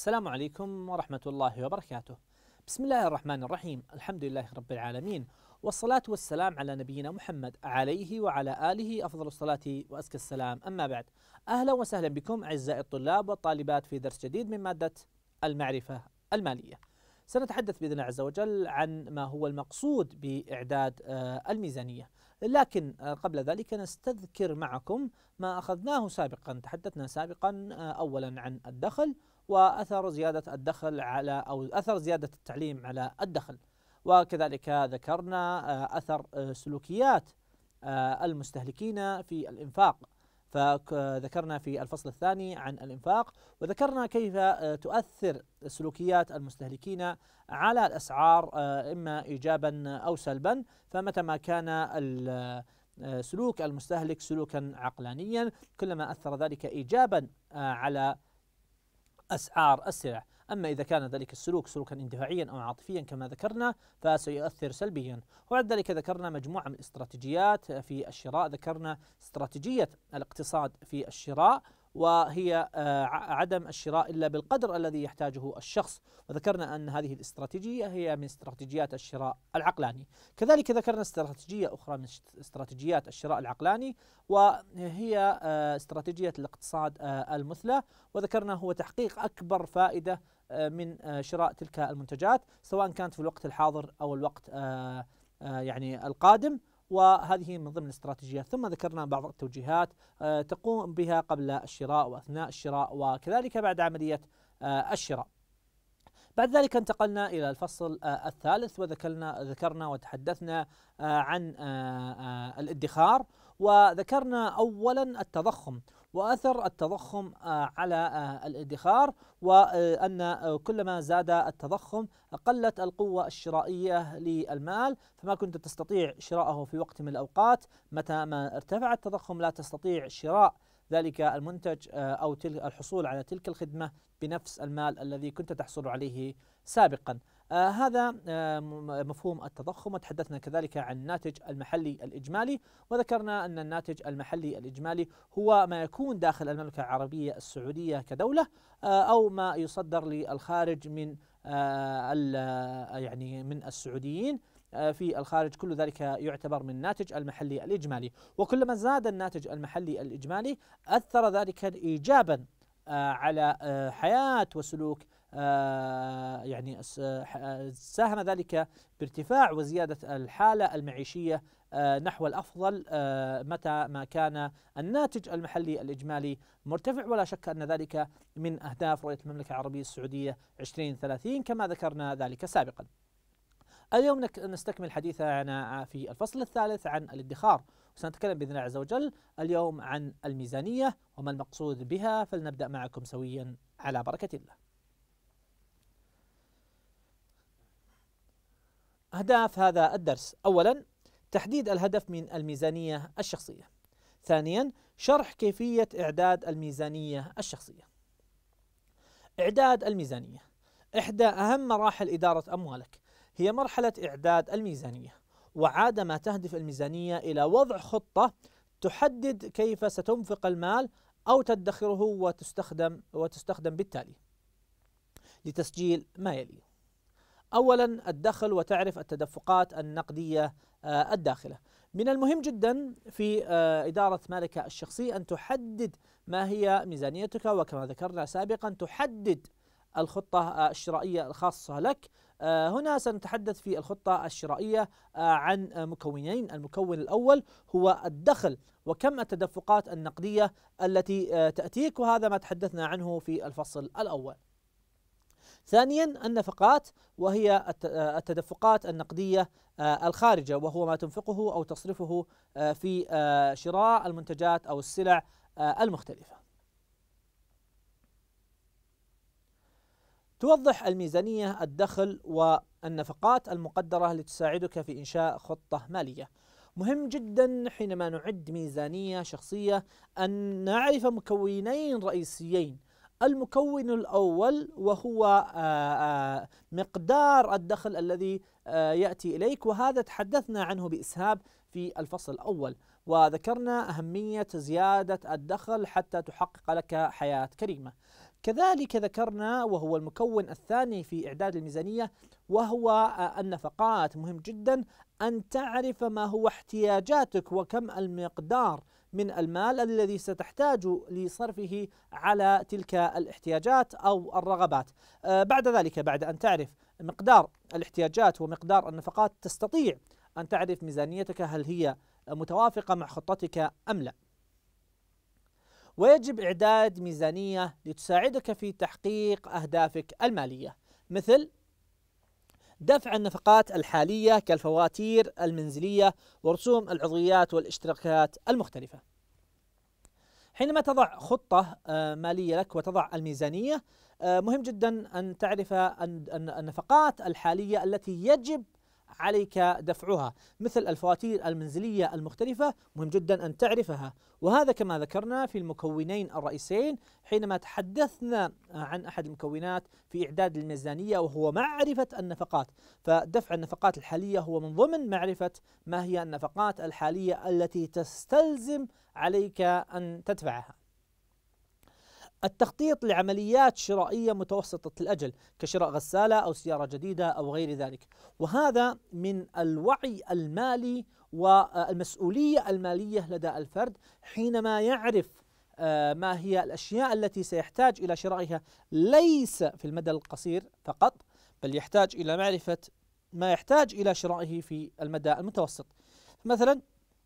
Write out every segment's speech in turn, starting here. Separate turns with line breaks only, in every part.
السلام عليكم ورحمة الله وبركاته بسم الله الرحمن الرحيم الحمد لله رب العالمين والصلاة والسلام على نبينا محمد عليه وعلى آله أفضل الصلاة وأزكى السلام أما بعد أهلا وسهلا بكم أعزائي الطلاب والطالبات في درس جديد من مادة المعرفة المالية سنتحدث بإذن الله عز وجل عن ما هو المقصود بإعداد آه، الميزانية لكن آه، قبل ذلك نستذكر معكم ما أخذناه سابقا تحدثنا سابقا آه، أولا عن الدخل واثر زياده الدخل على او اثر زياده التعليم على الدخل وكذلك ذكرنا آه، اثر آه، سلوكيات آه، المستهلكين في الانفاق فذكرنا في الفصل الثاني عن الانفاق وذكرنا كيف تؤثر سلوكيات المستهلكين على الاسعار اما ايجابا او سلبا فمتى ما كان سلوك المستهلك سلوكا عقلانيا كلما اثر ذلك ايجابا على أسعار السلع أما إذا كان ذلك السلوك سلوكا اندفاعيا أو عاطفيا كما ذكرنا فسيؤثر سلبيا وبعد ذلك ذكرنا مجموعة من الاستراتيجيات في الشراء ذكرنا استراتيجية الاقتصاد في الشراء وهي آه، عدم الشراء الا بالقدر الذي يحتاجه الشخص، وذكرنا ان هذه الاستراتيجيه هي من استراتيجيات الشراء العقلاني، كذلك ذكرنا استراتيجيه اخرى من استراتيجيات الشراء العقلاني وهي آه، استراتيجيه الاقتصاد آه، المثلى، وذكرنا هو تحقيق اكبر فائده من شراء تلك المنتجات سواء كانت في الوقت الحاضر او الوقت يعني القادم وهذه من ضمن الاستراتيجيات ثم ذكرنا بعض التوجيهات آه، تقوم بها قبل الشراء وأثناء الشراء وكذلك بعد عملية آه، الشراء بعد ذلك انتقلنا إلى الفصل آه، الثالث وذكرنا ذكرنا وتحدثنا عن الادخار وذكرنا أولا التضخم وأثر التضخم آه، على آه، الادخار وأن آه، كلما زاد التضخم قلت القوة الشرائية للمال فما كنت تستطيع شراءه في وقت من الأوقات متى ما ارتفع التضخم لا تستطيع شراء ذلك المنتج أو الحصول على تلك الخدمة بنفس المال الذي كنت تحصل عليه سابقا آه هذا آه مفهوم التضخم وتحدثنا كذلك عن الناتج المحلي الإجمالي وذكرنا أن الناتج المحلي الإجمالي هو ما يكون داخل المملكة العربية السعودية كدولة آه أو ما يصدر للخارج من آه، آه، يعني من السعوديين آه، في الخارج كل ذلك يعتبر من الناتج المحلي الإجمالي وكلما زاد الناتج المحلي الإجمالي أثر ذلك إيجابا على حياة وسلوك آه، يعني ساهم ذلك بارتفاع وزيادة الحالة المعيشية آه، نحو الأفضل آه، متى ما كان الناتج المحلي الإجمالي مرتفع ولا شك أن ذلك من أهداف رؤية المملكة العربية السعودية 2030 كما ذكرنا ذلك سابقا اليوم نستكمل حديثنا في الفصل الثالث عن الادخار وسنتكلم بإذن الله عز وجل اليوم عن الميزانية وما المقصود بها فلنبدأ معكم سويا على بركة الله أهداف هذا الدرس أولا تحديد الهدف من الميزانية الشخصية ثانيا شرح كيفية إعداد الميزانية الشخصية إعداد الميزانية إحدى أهم مراحل إدارة أموالك هي مرحلة إعداد الميزانية وعادة ما تهدف الميزانية إلى وضع خطة تحدد كيف ستنفق المال أو تدخره وتستخدم وتستخدم بالتالي لتسجيل ما يلي اولا الدخل وتعرف التدفقات النقديه آه، الداخله. من المهم جدا في آه، اداره مالك الشخصي ان تحدد ما هي ميزانيتك وكما ذكرنا سابقا تحدد الخطه الشرائيه الخاصه لك. آه، هنا سنتحدث في الخطه الشرائيه عن مكونين، المكون الاول هو الدخل وكم التدفقات النقديه التي تاتيك وهذا ما تحدثنا عنه في الفصل الاول. ثانيا النفقات وهي آه، التدفقات النقدية آه، الخارجة وهو ما تنفقه أو تصرفه آه، في شراء المنتجات أو السلع المختلفة توضح الميزانية الدخل والنفقات المقدرة لتساعدك في إنشاء خطة مالية مهم جدا حينما نعد ميزانية شخصية أن نعرف مكونين رئيسيين المكون الأول وهو آه، آه، مقدار الدخل الذي آه، يأتي إليك وهذا تحدثنا عنه بإسهاب في الفصل الأول وذكرنا أهمية زيادة الدخل حتى تحقق لك حياة كريمة كذلك ذكرنا وهو المكون الثاني في إعداد الميزانية وهو النفقات مهم جدا أن تعرف ما هو احتياجاتك وكم المقدار من المال الذي ستحتاج لصرفه على تلك الاحتياجات أو الرغبات آه، بعد ذلك بعد أن تعرف مقدار الاحتياجات ومقدار النفقات تستطيع أن تعرف ميزانيتك هل هي متوافقة مع خطتك أم لا ويجب إعداد ميزانية لتساعدك في تحقيق أهدافك المالية مثل دفع النفقات الحالية كالفواتير المنزلية ورسوم العضويات والاشتراكات المختلفة حينما تضع خطة آه، مالية لك وتضع الميزانية آه، مهم جدا أن تعرف النفقات الحالية التي يجب عليك دفعها مثل الفواتير المنزلية المختلفة مهم جدا أن تعرفها وهذا كما ذكرنا في المكونين الرئيسين حينما تحدثنا عن أحد المكونات في إعداد الميزانية وهو معرفة النفقات فدفع النفقات الحالية هو من ضمن معرفة ما هي النفقات الحالية التي تستلزم عليك أن تدفعها التخطيط لعمليات شرائية متوسطة الأجل كشراء غسالة أو سيارة جديدة أو غير ذلك وهذا من الوعي المالي والمسؤولية آه، المالية لدى الفرد حينما يعرف آه، ما هي الأشياء التي سيحتاج إلى شرائها ليس في المدى القصير فقط بل يحتاج إلى معرفة ما يحتاج إلى شرائه في المدى المتوسط مثلا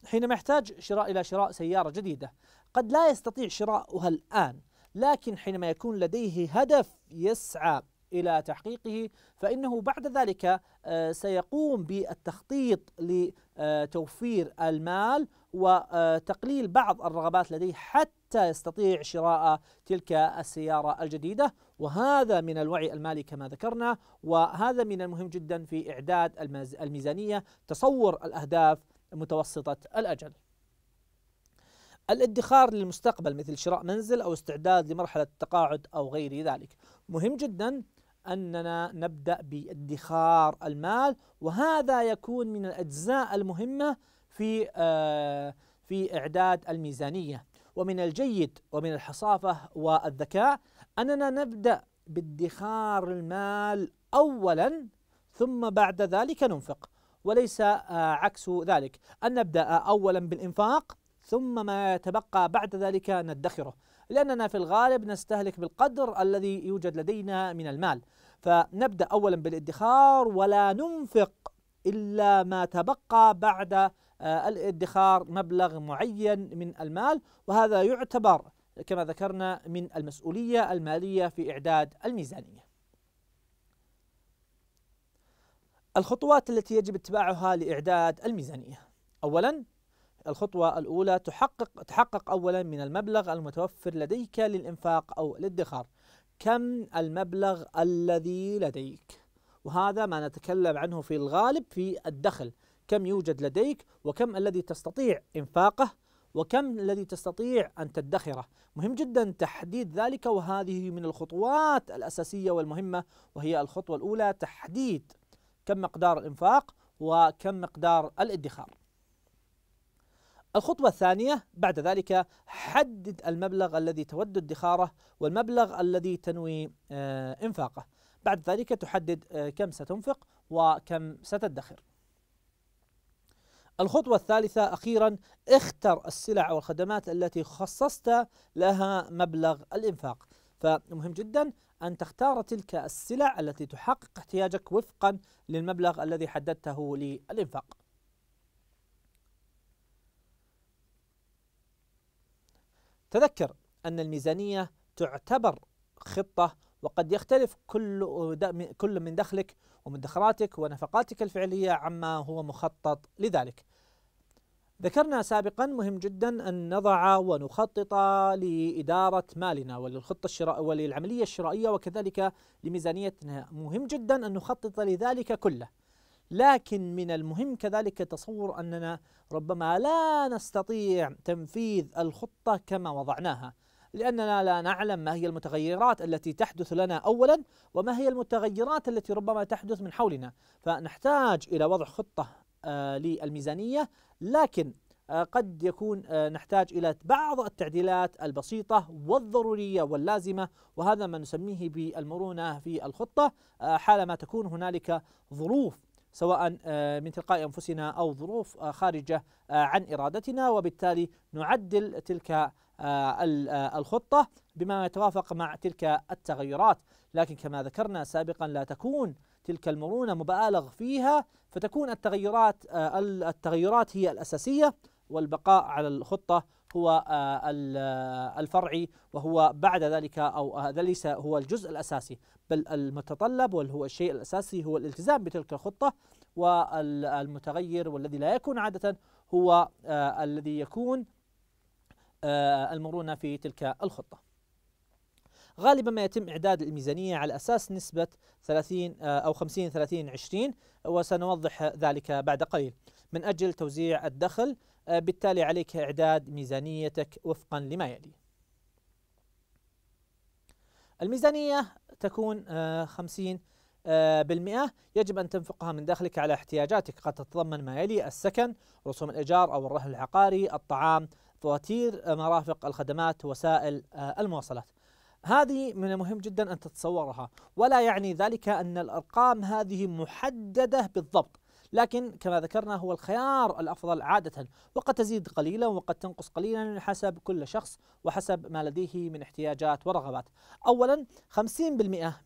حينما يحتاج شراء إلى شراء سيارة جديدة قد لا يستطيع شراؤها الآن لكن حينما يكون لديه هدف يسعى إلى تحقيقه فإنه بعد ذلك آه، سيقوم بالتخطيط لتوفير المال وتقليل بعض الرغبات لديه حتى يستطيع شراء تلك السيارة الجديدة وهذا من الوعي المالي كما ذكرنا وهذا من المهم جدا في إعداد الميزانية تصور الأهداف متوسطة الأجل الادخار للمستقبل مثل شراء منزل أو استعداد لمرحلة التقاعد أو غير ذلك مهم جدا أننا نبدأ بادخار المال وهذا يكون من الأجزاء المهمة في آه، في إعداد الميزانية ومن الجيد ومن الحصافة والذكاء أننا نبدأ بادخار المال أولا ثم بعد ذلك ننفق وليس آه، عكس ذلك أن نبدأ أولا بالإنفاق ثم ما يتبقى بعد ذلك ندخره لأننا في الغالب نستهلك بالقدر الذي يوجد لدينا من المال فنبدأ أولا بالادخار ولا ننفق إلا ما تبقى بعد آه، الادخار مبلغ معين من المال وهذا يعتبر كما ذكرنا من المسؤولية المالية في إعداد الميزانية الخطوات التي يجب اتباعها لإعداد الميزانية أولا الخطوة الأولى تحقق تحقق أولا من المبلغ المتوفر لديك للإنفاق أو الادخار كم المبلغ الذي لديك وهذا ما نتكلم عنه في الغالب في الدخل كم يوجد لديك وكم الذي تستطيع إنفاقه وكم الذي تستطيع أن تدخره مهم جدا تحديد ذلك وهذه من الخطوات الأساسية والمهمة وهي الخطوة الأولى تحديد كم مقدار الإنفاق وكم مقدار الادخار الخطوة الثانية بعد ذلك حدد المبلغ الذي تود ادخاره والمبلغ الذي تنوي آه، إنفاقه بعد ذلك تحدد آه، كم ستنفق وكم ستدخر الخطوة الثالثة أخيرا اختر السلع والخدمات التي خصصت لها مبلغ الإنفاق فمهم جدا أن تختار تلك السلع التي تحقق احتياجك وفقا للمبلغ الذي حددته للإنفاق تذكر أن الميزانية تعتبر خطة وقد يختلف كل كل من دخلك ومدخراتك ونفقاتك الفعلية عما هو مخطط لذلك. ذكرنا سابقا مهم جدا أن نضع ونخطط لإدارة مالنا وللخطة الشراء وللعملية الشرائية وكذلك لميزانيتنا مهم جدا أن نخطط لذلك كله. لكن من المهم كذلك تصور أننا ربما لا نستطيع تنفيذ الخطة كما وضعناها لأننا لا نعلم ما هي المتغيرات التي تحدث لنا أولا وما هي المتغيرات التي ربما تحدث من حولنا فنحتاج إلى وضع خطة آه، للميزانية لكن آه، قد يكون آه، نحتاج إلى بعض التعديلات البسيطة والضرورية واللازمة وهذا ما نسميه بالمرونة في الخطة حالما تكون هنالك ظروف سواء آه، من تلقاء أنفسنا أو ظروف آه، خارجة آه، عن إرادتنا وبالتالي نعدل تلك الخطة بما يتوافق مع تلك التغيرات لكن كما ذكرنا سابقا لا تكون تلك المرونة مبالغ فيها فتكون التغيرات التغيرات هي الأساسية والبقاء على الخطة هو آه، آه، الفرعي وهو بعد ذلك أو آه، هذا ليس هو الجزء الأساسي بل المتطلب وهو الشيء الأساسي هو الالتزام بتلك الخطة والمتغير والذي لا يكون عادة هو الذي يكون المرونة في تلك الخطة غالبا ما يتم إعداد الميزانية على أساس نسبة 30 أو 50 30 20 وسنوضح ذلك بعد قليل من أجل توزيع الدخل آه، بالتالي عليك إعداد ميزانيتك وفقا لما يلي الميزانية تكون 50 آه، آه، بالمئة يجب أن تنفقها من دخلك على احتياجاتك قد تتضمن ما يلي السكن رسوم الإيجار أو الرهن العقاري الطعام فواتير مرافق الخدمات وسائل المواصلات هذه من المهم جدا أن تتصورها ولا يعني ذلك أن الأرقام هذه محددة بالضبط لكن كما ذكرنا هو الخيار الأفضل عادة وقد تزيد قليلا وقد تنقص قليلا حسب كل شخص وحسب ما لديه من احتياجات ورغبات أولا 50%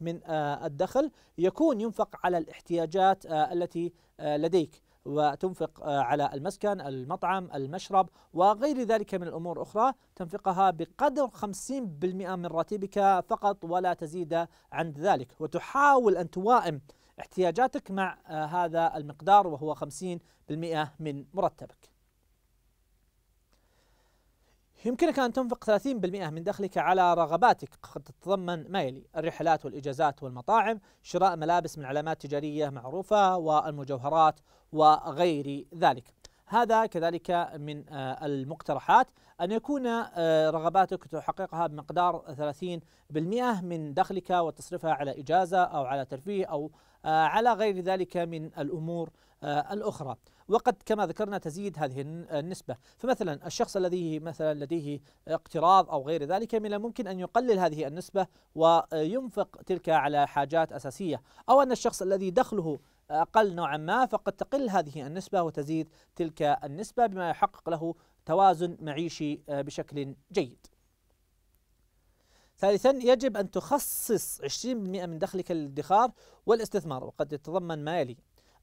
من آه، الدخل يكون ينفق على الاحتياجات آه، التي آه، لديك وتنفق على المسكن المطعم المشرب وغير ذلك من الأمور أخرى تنفقها بقدر 50% من راتبك فقط ولا تزيد عند ذلك وتحاول أن توائم احتياجاتك مع آه، هذا المقدار وهو 50% من مرتبك يمكنك أن تنفق 30% من دخلك على رغباتك قد تتضمن ما يلي الرحلات والإجازات والمطاعم شراء ملابس من علامات تجارية معروفة والمجوهرات وغير ذلك هذا كذلك من آه، المقترحات أن يكون آه، رغباتك تحققها بمقدار 30% من دخلك وتصرفها على إجازة أو على ترفيه أو آه، على غير ذلك من الأمور الأخرى وقد كما ذكرنا تزيد هذه النسبة فمثلا الشخص الذي مثلا لديه اقتراض أو غير ذلك من الممكن أن يقلل هذه النسبة وينفق تلك على حاجات أساسية أو أن الشخص الذي دخله أقل نوعا ما فقد تقل هذه النسبة وتزيد تلك النسبة بما يحقق له توازن معيشي آه، بشكل جيد ثالثا يجب أن تخصص 20% من دخلك للادخار والاستثمار وقد يتضمن ما يلي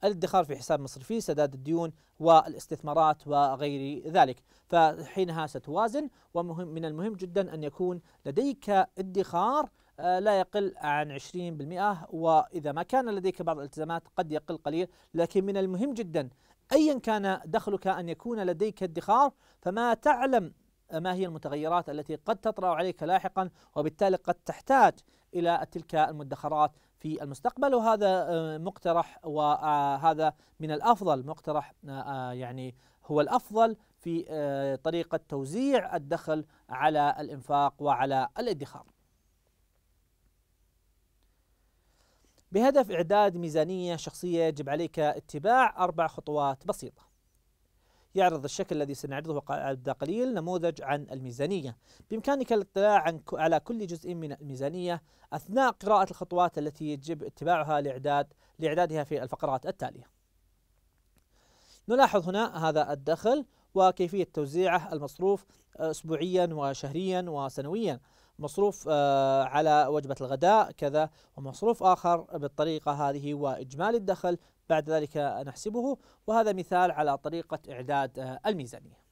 الادخار في حساب مصرفي سداد الديون والاستثمارات وغير ذلك فحينها ستوازن ومهم من المهم جدا أن يكون لديك ادخار آه، لا يقل عن 20% وإذا ما كان لديك بعض الالتزامات قد يقل قليل لكن من المهم جدا أيا كان دخلك أن يكون لديك ادخار فما تعلم ما هي المتغيرات التي قد تطرأ عليك لاحقا وبالتالي قد تحتاج إلى تلك المدخرات في المستقبل وهذا آه، مقترح وهذا آه، من الافضل مقترح يعني هو الافضل في طريقه توزيع الدخل على الانفاق وعلى الادخار. بهدف إعداد ميزانية شخصية يجب عليك اتباع أربع خطوات بسيطة يعرض الشكل الذي سنعرضه بعد قليل نموذج عن الميزانية بإمكانك الاطلاع على كل جزء من الميزانية أثناء قراءة الخطوات التي يجب اتباعها لإعداد لإعدادها في الفقرات التالية نلاحظ هنا هذا الدخل وكيفية توزيعه المصروف أسبوعيا وشهريا وسنويا مصروف آه، على وجبة الغداء كذا ومصروف آخر بالطريقة هذه وإجمالي الدخل بعد ذلك نحسبه وهذا مثال على طريقة إعداد آه، الميزانية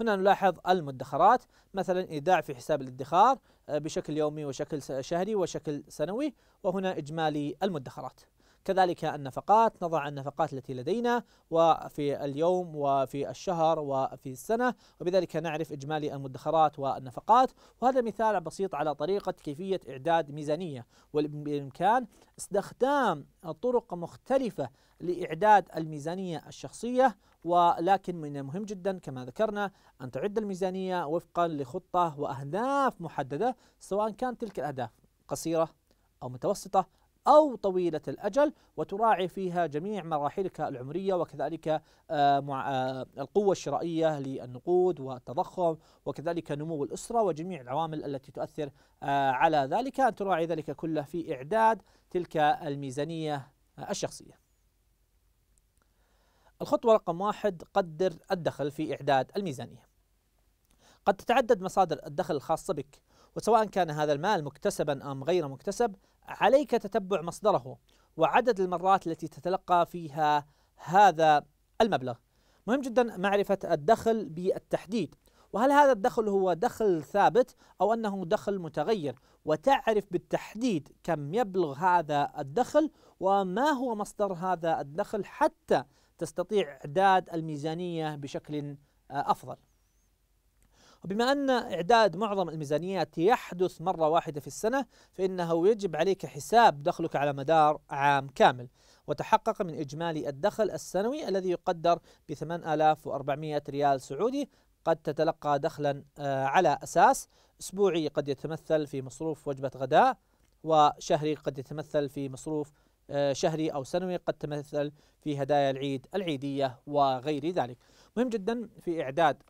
هنا نلاحظ المدخرات مثلا إيداع في حساب الادخار آه، بشكل يومي وشكل شهري وشكل سنوي وهنا إجمالي المدخرات كذلك النفقات نضع النفقات التي لدينا وفي اليوم وفي الشهر وفي السنة وبذلك نعرف إجمالي المدخرات والنفقات وهذا مثال بسيط على طريقة كيفية إعداد ميزانية والإمكان استخدام طرق مختلفة لإعداد الميزانية الشخصية ولكن من المهم جدا كما ذكرنا أن تعد الميزانية وفقا لخطة وأهداف محددة سواء كانت تلك الأهداف قصيرة أو متوسطة أو طويلة الأجل وتراعي فيها جميع مراحلك العمرية وكذلك آه، مع آه، القوة الشرائية للنقود والتضخم وكذلك نمو الأسرة وجميع العوامل التي تؤثر آه، على ذلك أن تراعي ذلك كله في إعداد تلك الميزانية الشخصية الخطوة رقم واحد قدر الدخل في إعداد الميزانية قد تتعدد مصادر الدخل الخاصة بك وسواء كان هذا المال مكتسبا أم غير مكتسب عليك تتبع مصدره وعدد المرات التي تتلقى فيها هذا المبلغ مهم جدا معرفة الدخل بالتحديد وهل هذا الدخل هو دخل ثابت أو أنه دخل متغير وتعرف بالتحديد كم يبلغ هذا الدخل وما هو مصدر هذا الدخل حتى تستطيع إعداد الميزانية بشكل آه، أفضل وبما أن إعداد معظم الميزانيات يحدث مرة واحدة في السنة فإنه يجب عليك حساب دخلك على مدار عام كامل وتحقق من إجمالي الدخل السنوي الذي يقدر ب 8400 ريال سعودي قد تتلقى دخلا آه، على أساس أسبوعي قد يتمثل في مصروف وجبة غداء وشهري قد يتمثل في مصروف آه، شهري أو سنوي قد تمثل في هدايا العيد العيدية وغير ذلك مهم جدا في إعداد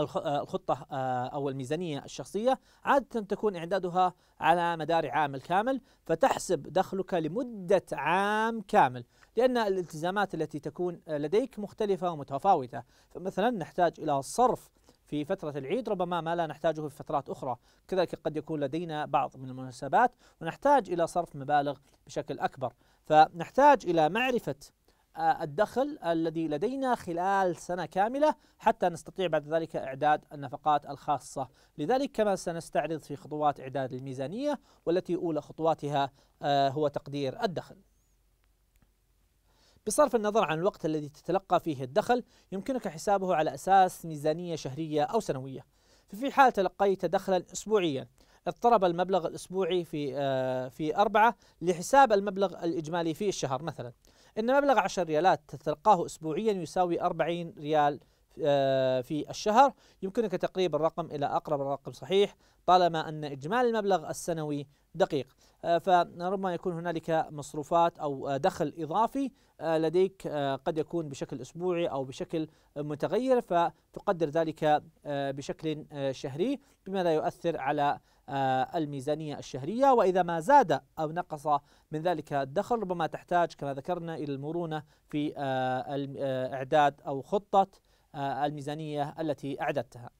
آه، الخطة آه، أو الميزانية الشخصية عادة تكون إعدادها على مدار عام الكامل فتحسب دخلك لمدة عام كامل لأن الالتزامات التي تكون لديك مختلفة ومتفاوتة فمثلا نحتاج إلى صرف في فترة العيد ربما ما لا نحتاجه في فترات أخرى كذلك قد يكون لدينا بعض من المناسبات ونحتاج إلى صرف مبالغ بشكل أكبر فنحتاج إلى معرفة الدخل الذي لدينا خلال سنة كاملة حتى نستطيع بعد ذلك إعداد النفقات الخاصة لذلك كما سنستعرض في خطوات إعداد الميزانية والتي أولى خطواتها آه، هو تقدير الدخل بصرف النظر عن الوقت الذي تتلقى فيه الدخل يمكنك حسابه على أساس ميزانية شهرية أو سنوية ففي حال تلقيت دخلا أسبوعيا اضطرب المبلغ الأسبوعي في آه، في أربعة لحساب المبلغ الإجمالي في الشهر مثلا إن مبلغ 10 ريالات تتلقاه أسبوعيا يساوي 40 ريال آه، في الشهر يمكنك تقريب الرقم إلى أقرب الرقم صحيح طالما أن إجمالي المبلغ السنوي دقيق آه، فربما يكون هنالك مصروفات أو آه، دخل إضافي آه، لديك قد يكون بشكل أسبوعي أو بشكل متغير فتقدر ذلك بشكل شهري بما لا يؤثر على الميزانية الشهرية وإذا ما زاد أو نقص من ذلك الدخل ربما تحتاج كما ذكرنا إلى المرونة في إعداد أو خطة الميزانية التي أعددتها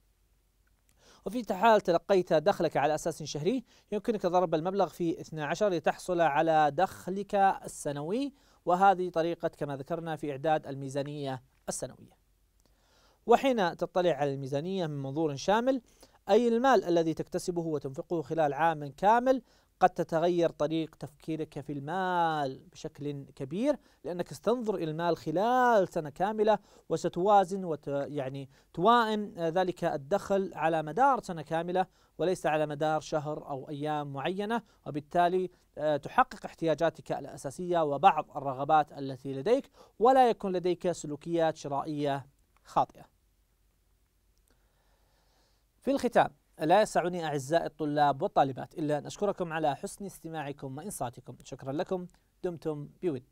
وفي حال تلقيت دخلك على أساس شهري يمكنك ضرب المبلغ في 12 لتحصل على دخلك السنوي وهذه طريقة كما ذكرنا في إعداد الميزانية السنوية وحين تطلع على الميزانية من منظور شامل أي المال الذي تكتسبه وتنفقه خلال عام كامل قد تتغير طريق تفكيرك في المال بشكل كبير لأنك ستنظر إلى المال خلال سنة كاملة وستوازن وت يعني توائم آه، ذلك الدخل على مدار سنة كاملة وليس على مدار شهر أو أيام معينة وبالتالي آه، تحقق احتياجاتك الأساسية وبعض الرغبات التي لديك ولا يكون لديك سلوكيات شرائية خاطئة في الختام لا يسعني أعزائي الطلاب والطالبات إلا أن أشكركم على حسن استماعكم وإنصاتكم شكرا لكم دمتم بود